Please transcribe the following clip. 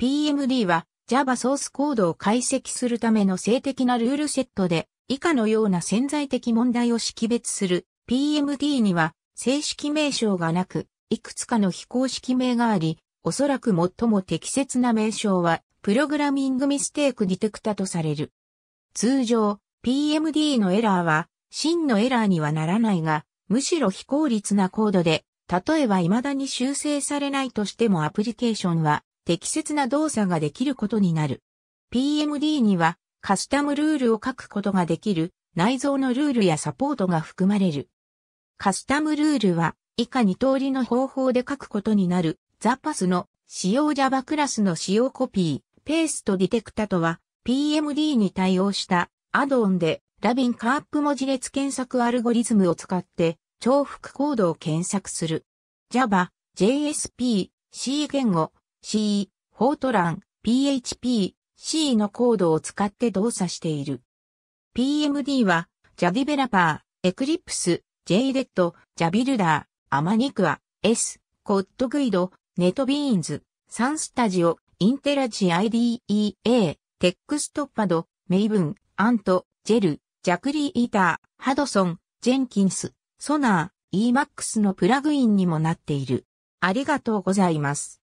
PMD は Java ソースコードを解析するための性的なルールセットで以下のような潜在的問題を識別する PMD には正式名称がなくいくつかの非公式名がありおそらく最も適切な名称はプログラミングミステークディテクタとされる。通常 PMD のエラーは真のエラーにはならないがむしろ非効率なコードで例えば未だに修正されないとしてもアプリケーションは適切な動作ができることになる。PMD にはカスタムルールを書くことができる内蔵のルールやサポートが含まれる。カスタムルールは以下2通りの方法で書くことになるザパスの使用 Java クラスの使用コピー、ペーストディテクタとは PMD に対応したアドオンでラビンカープ文字列検索アルゴリズムを使って重複コードを検索する。Java、JSP、C 言語、C、フォートラン、PHP、C のコードを使って動作している。PMD は、ジャディベラパー、エクリプス、l i p s e JRED、JABuilder、Amanicua、S、CodeGuide、n e t b サンスタジオ、インテラジ IDEA、テックストッパド、メイブン、アント、ジェル、ジャクリー・イーター、ハドソン、ジェンキンス、ソナー、EMAX のプラグインにもなっている。ありがとうございます。